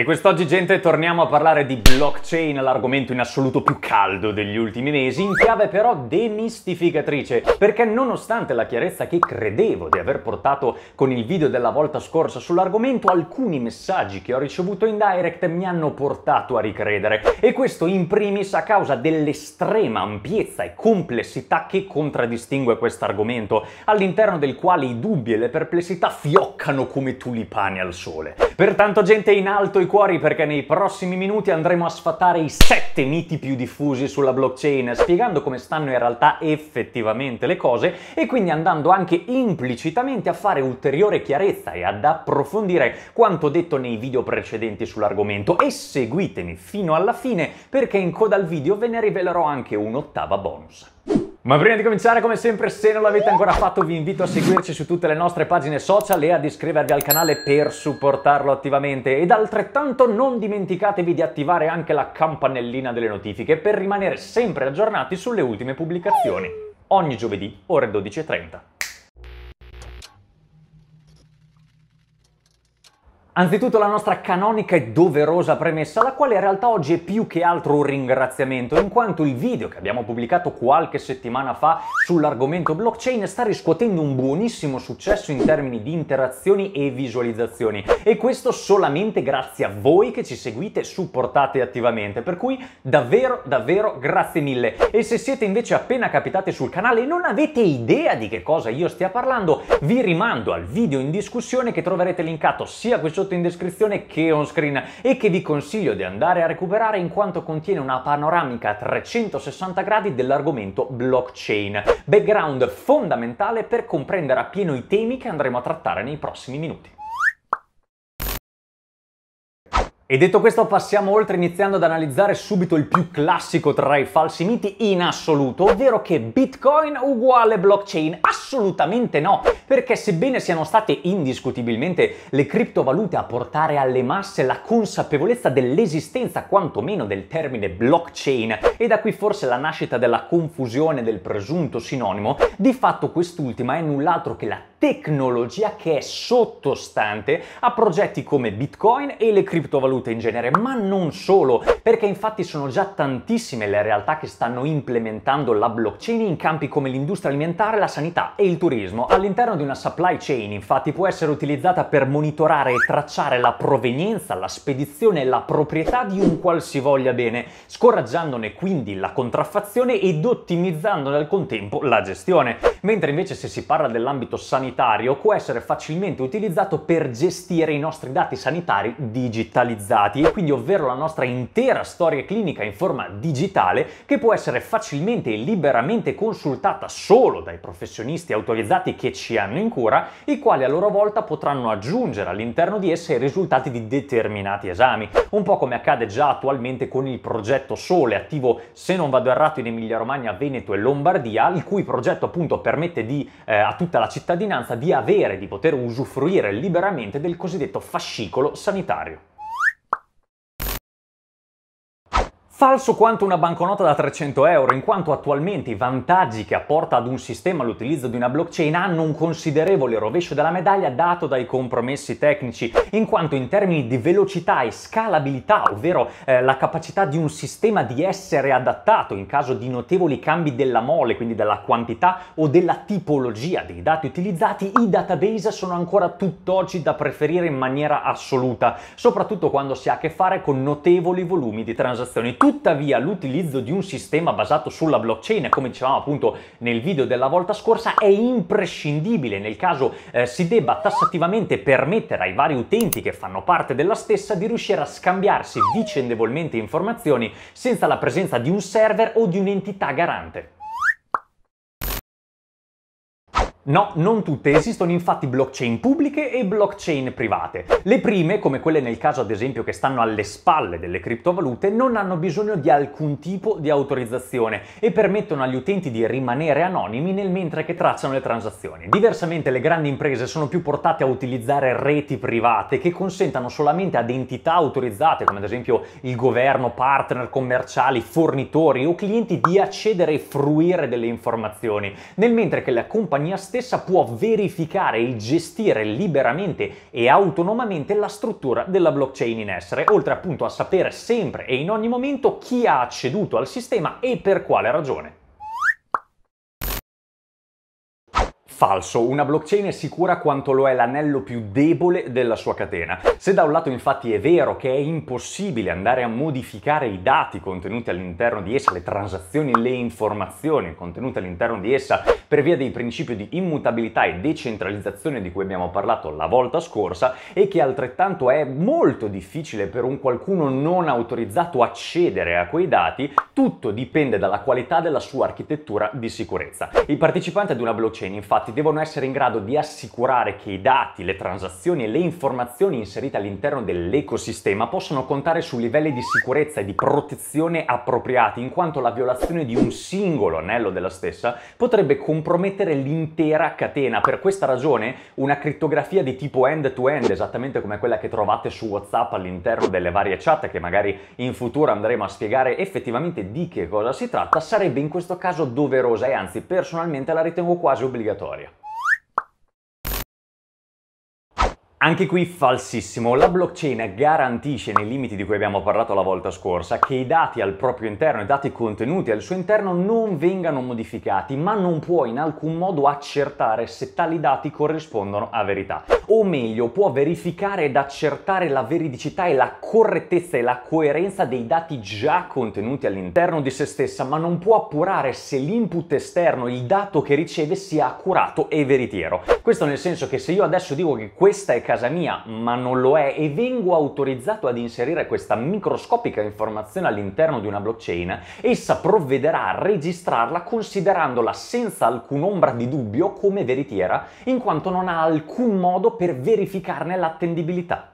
E quest'oggi gente torniamo a parlare di blockchain, l'argomento in assoluto più caldo degli ultimi mesi, in chiave però demistificatrice, perché nonostante la chiarezza che credevo di aver portato con il video della volta scorsa sull'argomento, alcuni messaggi che ho ricevuto in direct mi hanno portato a ricredere e questo in primis a causa dell'estrema ampiezza e complessità che contraddistingue questo argomento, all'interno del quale i dubbi e le perplessità fioccano come tulipani al sole. Pertanto gente in alto i cuori perché nei prossimi minuti andremo a sfatare i sette miti più diffusi sulla blockchain, spiegando come stanno in realtà effettivamente le cose e quindi andando anche implicitamente a fare ulteriore chiarezza e ad approfondire quanto detto nei video precedenti sull'argomento e seguitemi fino alla fine perché in coda al video ve ne rivelerò anche un'ottava bonus. Ma prima di cominciare, come sempre, se non l'avete ancora fatto, vi invito a seguirci su tutte le nostre pagine social e ad iscrivervi al canale per supportarlo attivamente. Ed altrettanto non dimenticatevi di attivare anche la campanellina delle notifiche per rimanere sempre aggiornati sulle ultime pubblicazioni. Ogni giovedì, ore 12.30. Anzitutto la nostra canonica e doverosa premessa, la quale in realtà oggi è più che altro un ringraziamento, in quanto il video che abbiamo pubblicato qualche settimana fa sull'argomento blockchain sta riscuotendo un buonissimo successo in termini di interazioni e visualizzazioni. E questo solamente grazie a voi che ci seguite e supportate attivamente. Per cui davvero, davvero grazie mille. E se siete invece appena capitati sul canale e non avete idea di che cosa io stia parlando, vi rimando al video in discussione che troverete linkato sia qui sotto sotto in descrizione che è on screen e che vi consiglio di andare a recuperare in quanto contiene una panoramica a 360 gradi dell'argomento blockchain, background fondamentale per comprendere appieno i temi che andremo a trattare nei prossimi minuti. E detto questo passiamo oltre iniziando ad analizzare subito il più classico tra i falsi miti in assoluto, ovvero che Bitcoin uguale blockchain. Assolutamente no, perché sebbene siano state indiscutibilmente le criptovalute a portare alle masse la consapevolezza dell'esistenza quantomeno del termine blockchain, e da qui forse la nascita della confusione del presunto sinonimo, di fatto quest'ultima è null'altro che la tecnologia che è sottostante a progetti come Bitcoin e le criptovalute in genere, ma non solo, perché infatti sono già tantissime le realtà che stanno implementando la blockchain in campi come l'industria alimentare, la sanità e il turismo. All'interno di una supply chain infatti può essere utilizzata per monitorare e tracciare la provenienza, la spedizione e la proprietà di un qualsivoglia bene, scoraggiandone quindi la contraffazione ed ottimizzandone al contempo la gestione. Mentre invece se si parla dell'ambito sanitario, sanitario può essere facilmente utilizzato per gestire i nostri dati sanitari digitalizzati e quindi ovvero la nostra intera storia clinica in forma digitale che può essere facilmente e liberamente consultata solo dai professionisti autorizzati che ci hanno in cura, i quali a loro volta potranno aggiungere all'interno di esse i risultati di determinati esami, un po' come accade già attualmente con il progetto Sole attivo se non vado errato in Emilia Romagna, Veneto e Lombardia, il cui progetto appunto permette di, eh, a tutta la cittadinanza cittadinanza di avere, di poter usufruire liberamente del cosiddetto fascicolo sanitario. Falso quanto una banconota da 300 euro, in quanto attualmente i vantaggi che apporta ad un sistema l'utilizzo di una blockchain hanno un considerevole rovescio della medaglia dato dai compromessi tecnici, in quanto in termini di velocità e scalabilità, ovvero eh, la capacità di un sistema di essere adattato in caso di notevoli cambi della mole, quindi della quantità o della tipologia dei dati utilizzati, i database sono ancora tutt'oggi da preferire in maniera assoluta, soprattutto quando si ha a che fare con notevoli volumi di transazioni Tuttavia l'utilizzo di un sistema basato sulla blockchain, come dicevamo appunto nel video della volta scorsa, è imprescindibile nel caso eh, si debba tassativamente permettere ai vari utenti che fanno parte della stessa di riuscire a scambiarsi vicendevolmente informazioni senza la presenza di un server o di un'entità garante. No, non tutte, esistono infatti blockchain pubbliche e blockchain private. Le prime, come quelle nel caso ad esempio che stanno alle spalle delle criptovalute, non hanno bisogno di alcun tipo di autorizzazione e permettono agli utenti di rimanere anonimi nel mentre che tracciano le transazioni. Diversamente le grandi imprese sono più portate a utilizzare reti private che consentano solamente ad entità autorizzate, come ad esempio il governo, partner commerciali, fornitori o clienti, di accedere e fruire delle informazioni, nel mentre che la compagnia stessa stessa può verificare e gestire liberamente e autonomamente la struttura della blockchain in essere, oltre appunto a sapere sempre e in ogni momento chi ha acceduto al sistema e per quale ragione. Falso, una blockchain è sicura quanto lo è l'anello più debole della sua catena. Se da un lato infatti è vero che è impossibile andare a modificare i dati contenuti all'interno di essa, le transazioni, le informazioni contenute all'interno di essa per via dei principi di immutabilità e decentralizzazione di cui abbiamo parlato la volta scorsa e che altrettanto è molto difficile per un qualcuno non autorizzato accedere a quei dati, tutto dipende dalla qualità della sua architettura di sicurezza. I partecipanti ad una blockchain infatti infatti devono essere in grado di assicurare che i dati, le transazioni e le informazioni inserite all'interno dell'ecosistema possano contare su livelli di sicurezza e di protezione appropriati, in quanto la violazione di un singolo anello della stessa potrebbe compromettere l'intera catena. Per questa ragione una criptografia di tipo end to -end, esattamente come quella che trovate su WhatsApp all'interno delle varie chat, che magari in futuro andremo a spiegare effettivamente di che cosa si tratta, sarebbe in questo caso doverosa e anzi personalmente la ritengo quasi obbligatoria. Anche qui falsissimo, la blockchain garantisce nei limiti di cui abbiamo parlato la volta scorsa che i dati al proprio interno, i dati contenuti al suo interno non vengano modificati, ma non può in alcun modo accertare se tali dati corrispondono a verità. O meglio, può verificare ed accertare la veridicità e la correttezza e la coerenza dei dati già contenuti all'interno di se stessa, ma non può appurare se l'input esterno, il dato che riceve, sia accurato e veritiero. Questo nel senso che se io adesso dico che questa è casa mia, ma non lo è, e vengo autorizzato ad inserire questa microscopica informazione all'interno di una blockchain, essa provvederà a registrarla considerandola senza alcun'ombra di dubbio come veritiera, in quanto non ha alcun modo per verificarne l'attendibilità.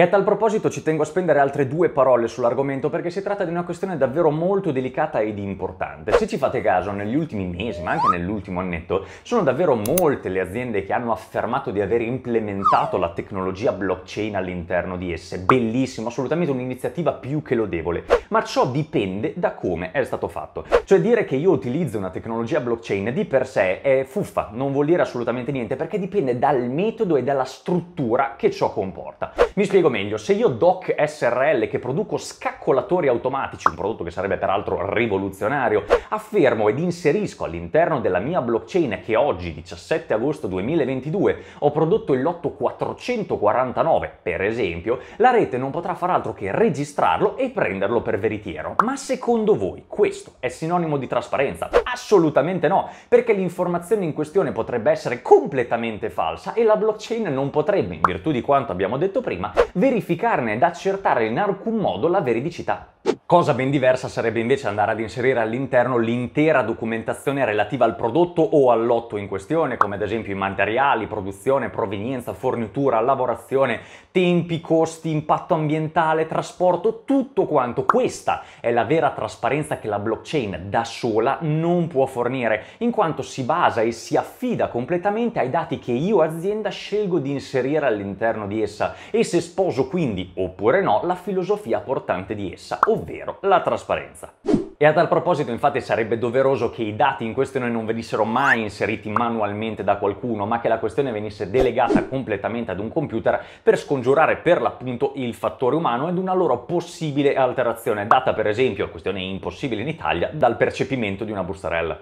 E a tal proposito ci tengo a spendere altre due parole sull'argomento perché si tratta di una questione davvero molto delicata ed importante. Se ci fate caso, negli ultimi mesi, ma anche nell'ultimo annetto, sono davvero molte le aziende che hanno affermato di aver implementato la tecnologia blockchain all'interno di esse. Bellissimo, assolutamente un'iniziativa più che lodevole. Ma ciò dipende da come è stato fatto. Cioè dire che io utilizzo una tecnologia blockchain di per sé è fuffa, non vuol dire assolutamente niente perché dipende dal metodo e dalla struttura che ciò comporta. Mi spiego meglio, se io DOC SRL che produco scaccolatori automatici, un prodotto che sarebbe peraltro rivoluzionario, affermo ed inserisco all'interno della mia blockchain che oggi, 17 agosto 2022, ho prodotto il lotto 449, per esempio, la rete non potrà far altro che registrarlo e prenderlo per veritiero. Ma secondo voi questo è sinonimo di trasparenza? Assolutamente no, perché l'informazione in questione potrebbe essere completamente falsa e la blockchain non potrebbe, in virtù di quanto abbiamo detto prima, verificarne ed accertare in alcun modo la veridicità. Cosa ben diversa sarebbe invece andare ad inserire all'interno l'intera documentazione relativa al prodotto o al lotto in questione, come ad esempio i materiali, produzione, provenienza, fornitura, lavorazione, tempi, costi, impatto ambientale, trasporto, tutto quanto. Questa è la vera trasparenza che la blockchain da sola non può fornire, in quanto si basa e si affida completamente ai dati che io azienda scelgo di inserire all'interno di essa e se Sposo quindi, oppure no, la filosofia portante di essa, ovvero la trasparenza. E a tal proposito infatti sarebbe doveroso che i dati in questione non venissero mai inseriti manualmente da qualcuno, ma che la questione venisse delegata completamente ad un computer per scongiurare per l'appunto il fattore umano ed una loro possibile alterazione, data per esempio, questione impossibile in Italia, dal percepimento di una bustarella.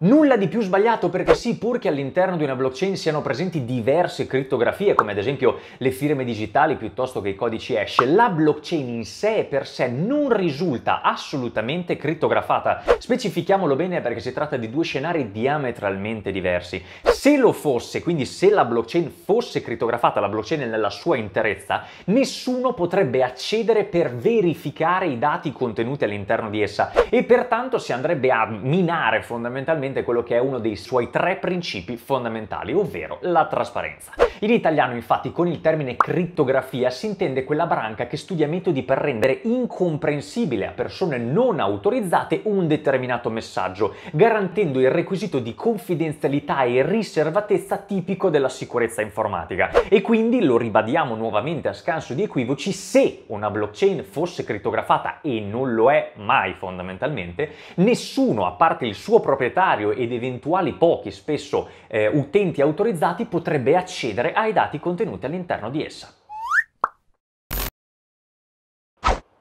Nulla di più sbagliato perché sì, pur che all'interno di una blockchain siano presenti diverse criptografie, come ad esempio le firme digitali piuttosto che i codici hash, la blockchain in sé e per sé non risulta assolutamente crittografata. Specifichiamolo bene perché si tratta di due scenari diametralmente diversi. Se lo fosse, quindi se la blockchain fosse crittografata, la blockchain nella sua interezza, nessuno potrebbe accedere per verificare i dati contenuti all'interno di essa e pertanto si andrebbe a minare fondamentalmente sostanzialmente quello che è uno dei suoi tre principi fondamentali, ovvero la trasparenza. In italiano infatti con il termine crittografia si intende quella branca che studia metodi per rendere incomprensibile a persone non autorizzate un determinato messaggio, garantendo il requisito di confidenzialità e riservatezza tipico della sicurezza informatica. E quindi, lo ribadiamo nuovamente a scanso di equivoci, se una blockchain fosse crittografata e non lo è mai fondamentalmente, nessuno, a parte il suo proprietario, proprietario ed eventuali pochi, spesso eh, utenti autorizzati, potrebbe accedere ai dati contenuti all'interno di essa.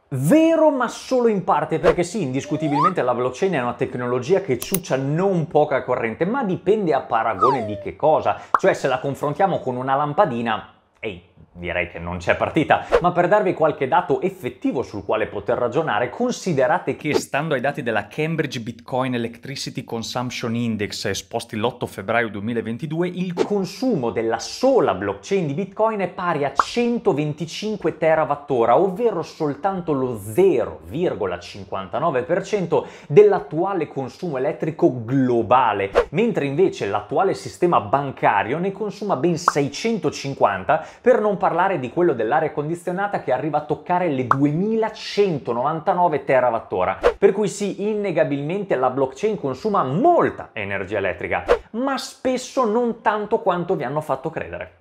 Vero ma solo in parte perché sì, indiscutibilmente la blockchain è una tecnologia che ciuccia non poca corrente, ma dipende a paragone di che cosa, cioè se la confrontiamo con una lampadina, ehi, direi che non c'è partita, ma per darvi qualche dato effettivo sul quale poter ragionare, considerate che stando ai dati della Cambridge Bitcoin Electricity Consumption Index esposti l'8 febbraio 2022, il consumo della sola blockchain di Bitcoin è pari a 125 terawattora, ovvero soltanto lo 0,59% dell'attuale consumo elettrico globale, mentre invece l'attuale sistema bancario ne consuma ben 650 per non parlare parlare di quello dell'aria condizionata che arriva a toccare le 2199 terawattora. Per cui sì, innegabilmente la blockchain consuma molta energia elettrica, ma spesso non tanto quanto vi hanno fatto credere.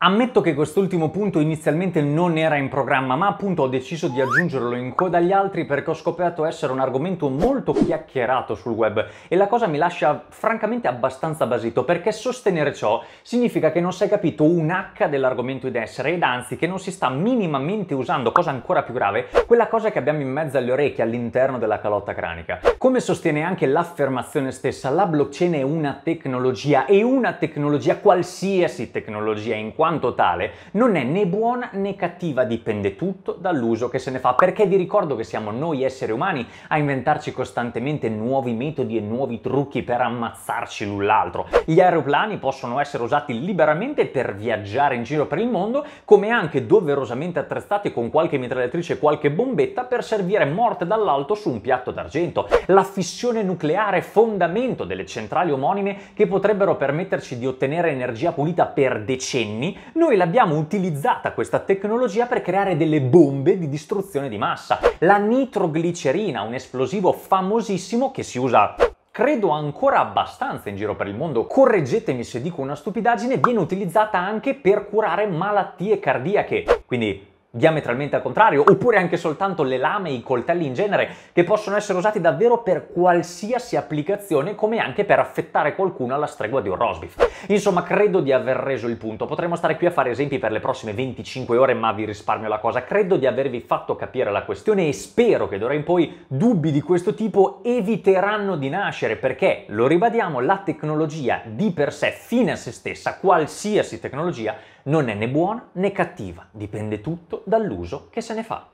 Ammetto che quest'ultimo punto inizialmente non era in programma, ma appunto ho deciso di aggiungerlo in coda agli altri perché ho scoperto essere un argomento molto chiacchierato sul web e la cosa mi lascia francamente abbastanza basito perché sostenere ciò significa che non si è capito un H dell'argomento in essere ed anzi che non si sta minimamente usando, cosa ancora più grave, quella cosa che abbiamo in mezzo alle orecchie all'interno della calotta cranica. Come sostiene anche l'affermazione stessa, la blockchain è una tecnologia e una tecnologia qualsiasi tecnologia in quanto quanto tale non è né buona né cattiva, dipende tutto dall'uso che se ne fa, perché vi ricordo che siamo noi esseri umani a inventarci costantemente nuovi metodi e nuovi trucchi per ammazzarci l'un l'altro. Gli aeroplani possono essere usati liberamente per viaggiare in giro per il mondo, come anche doverosamente attrezzati con qualche mitragliatrice e qualche bombetta per servire morte dall'alto su un piatto d'argento. La fissione nucleare fondamento delle centrali omonime che potrebbero permetterci di ottenere energia pulita per decenni noi l'abbiamo utilizzata questa tecnologia per creare delle bombe di distruzione di massa. La nitroglicerina, un esplosivo famosissimo che si usa credo ancora abbastanza in giro per il mondo, correggetemi se dico una stupidaggine, viene utilizzata anche per curare malattie cardiache. Quindi diametralmente al contrario, oppure anche soltanto le lame e i coltelli in genere, che possono essere usati davvero per qualsiasi applicazione, come anche per affettare qualcuno alla stregua di un rosbif. Insomma, credo di aver reso il punto. Potremmo stare qui a fare esempi per le prossime 25 ore, ma vi risparmio la cosa. Credo di avervi fatto capire la questione e spero che d'ora in poi dubbi di questo tipo eviteranno di nascere, perché, lo ribadiamo, la tecnologia di per sé, fine a se stessa, qualsiasi tecnologia, non è né buona né cattiva, dipende tutto dall'uso che se ne fa.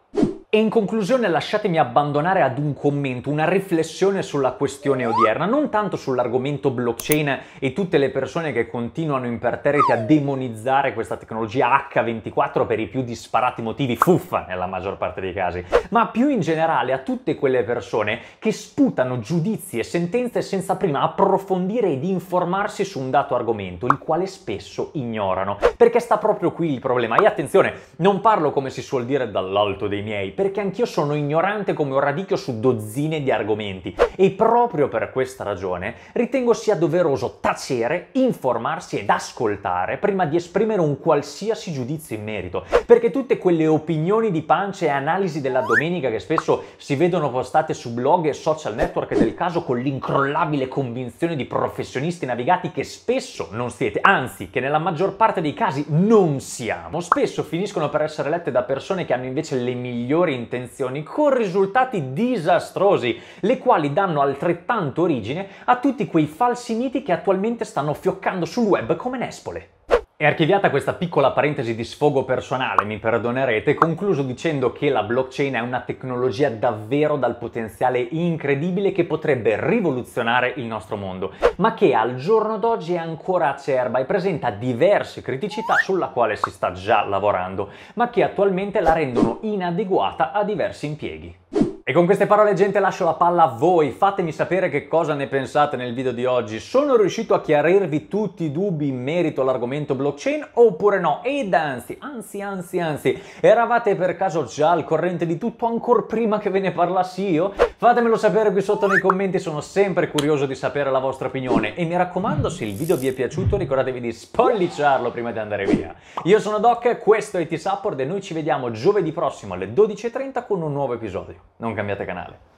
E in conclusione lasciatemi abbandonare ad un commento, una riflessione sulla questione odierna, non tanto sull'argomento blockchain e tutte le persone che continuano imperterriti a demonizzare questa tecnologia H24 per i più disparati motivi, fuffa nella maggior parte dei casi, ma più in generale a tutte quelle persone che sputano giudizi e sentenze senza prima approfondire ed informarsi su un dato argomento, il quale spesso ignorano. Perché sta proprio qui il problema. E attenzione, non parlo come si suol dire dall'alto dei miei, perché anch'io sono ignorante come un radicchio su dozzine di argomenti e proprio per questa ragione ritengo sia doveroso tacere, informarsi ed ascoltare prima di esprimere un qualsiasi giudizio in merito, perché tutte quelle opinioni di pancia e analisi della domenica che spesso si vedono postate su blog e social network del caso con l'incrollabile convinzione di professionisti navigati che spesso non siete, anzi che nella maggior parte dei casi non siamo, spesso finiscono per essere lette da persone che hanno invece le migliori intenzioni con risultati disastrosi, le quali danno altrettanto origine a tutti quei falsi miti che attualmente stanno fioccando sul web come nespole. E archiviata questa piccola parentesi di sfogo personale, mi perdonerete, concluso dicendo che la blockchain è una tecnologia davvero dal potenziale incredibile che potrebbe rivoluzionare il nostro mondo, ma che al giorno d'oggi è ancora acerba e presenta diverse criticità sulla quale si sta già lavorando, ma che attualmente la rendono inadeguata a diversi impieghi. E con queste parole gente lascio la palla a voi, fatemi sapere che cosa ne pensate nel video di oggi. Sono riuscito a chiarirvi tutti i dubbi in merito all'argomento blockchain oppure no? Ed anzi, anzi, anzi, anzi, eravate per caso già al corrente di tutto ancora prima che ve ne parlassi io? Fatemelo sapere qui sotto nei commenti, sono sempre curioso di sapere la vostra opinione e mi raccomando se il video vi è piaciuto ricordatevi di spolliciarlo prima di andare via. Io sono Doc, questo è T-Support e noi ci vediamo giovedì prossimo alle 12.30 con un nuovo episodio. Non cambiate canale.